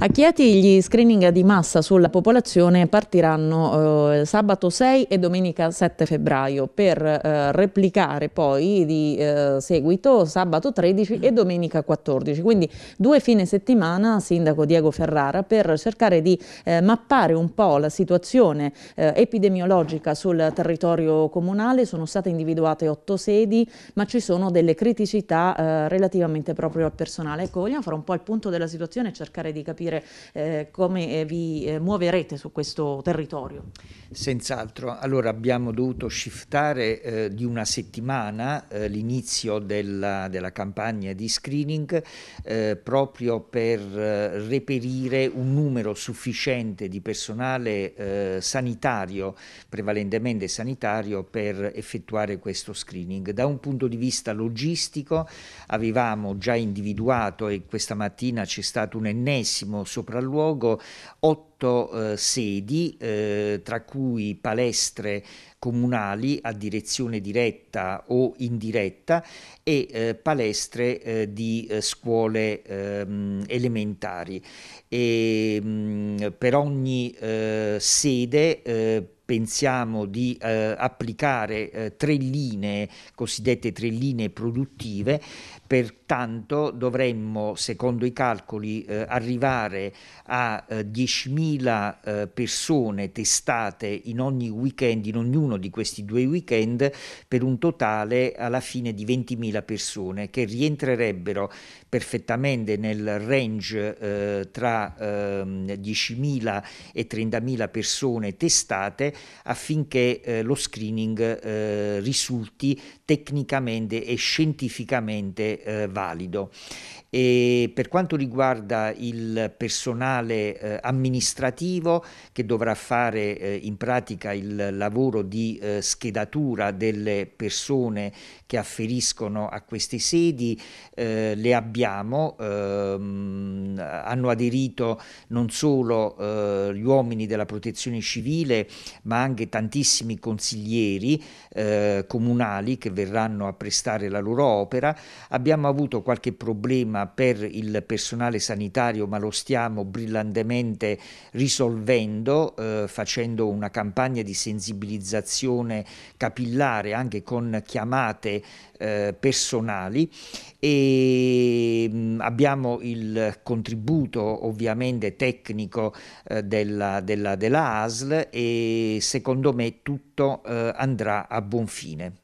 A Chieti gli screening di massa sulla popolazione partiranno eh, sabato 6 e domenica 7 febbraio per eh, replicare poi di eh, seguito sabato 13 e domenica 14. Quindi due fine settimana, sindaco Diego Ferrara, per cercare di eh, mappare un po' la situazione eh, epidemiologica sul territorio comunale. Sono state individuate otto sedi, ma ci sono delle criticità eh, relativamente proprio al personale. Ecco, vogliamo fare un po' il punto della situazione e cercare di capire eh, come eh, vi eh, muoverete su questo territorio. Senz'altro, allora abbiamo dovuto shiftare eh, di una settimana eh, l'inizio della, della, campagna di screening eh, proprio per reperire un numero sufficiente di personale sanitario, prevalentemente sanitario, per effettuare questo screening. Da un punto di vista logistico avevamo già individuato e questa mattina c'è stato un ennesimo bellissimo sopralluogo, otto 18 eh, sedi, eh, tra cui palestre comunali a direzione diretta o indiretta e eh, palestre eh, di eh, scuole ehm, elementari. E, ehm, mh, per ogni eh, sede eh, pensiamo di eh, applicare tre linee, cosiddette tre linee produttive, pertanto dovremmo, secondo i calcoli, arrivare a 10.000 20.000 eh, persone testate in ogni weekend, in ognuno di questi due weekend, per un totale alla fine di 20.000 persone che rientrerebbero perfettamente nel range eh, tra eh, 10.000 e 30.000 persone testate affinché eh, lo screening eh, risulti tecnicamente e scientificamente eh, valido. E per quanto riguarda il personale amministrativo, amministrativo che dovrà fare eh, in pratica il lavoro di eh, schedatura delle persone che afferiscono a queste sedi, eh, le abbiamo, ehm, hanno aderito non solo eh, gli uomini della protezione civile ma anche tantissimi consiglieri eh, comunali che verranno a prestare la loro opera, abbiamo avuto qualche problema per il personale sanitario ma lo stiamo brillantemente risolvendo, eh, facendo una campagna di sensibilizzazione capillare anche con chiamate eh, personali e mh, mm, abbiamo il contributo ovviamente tecnico eh, della, della, della ASL e secondo me tutto eh, andrà a buon fine.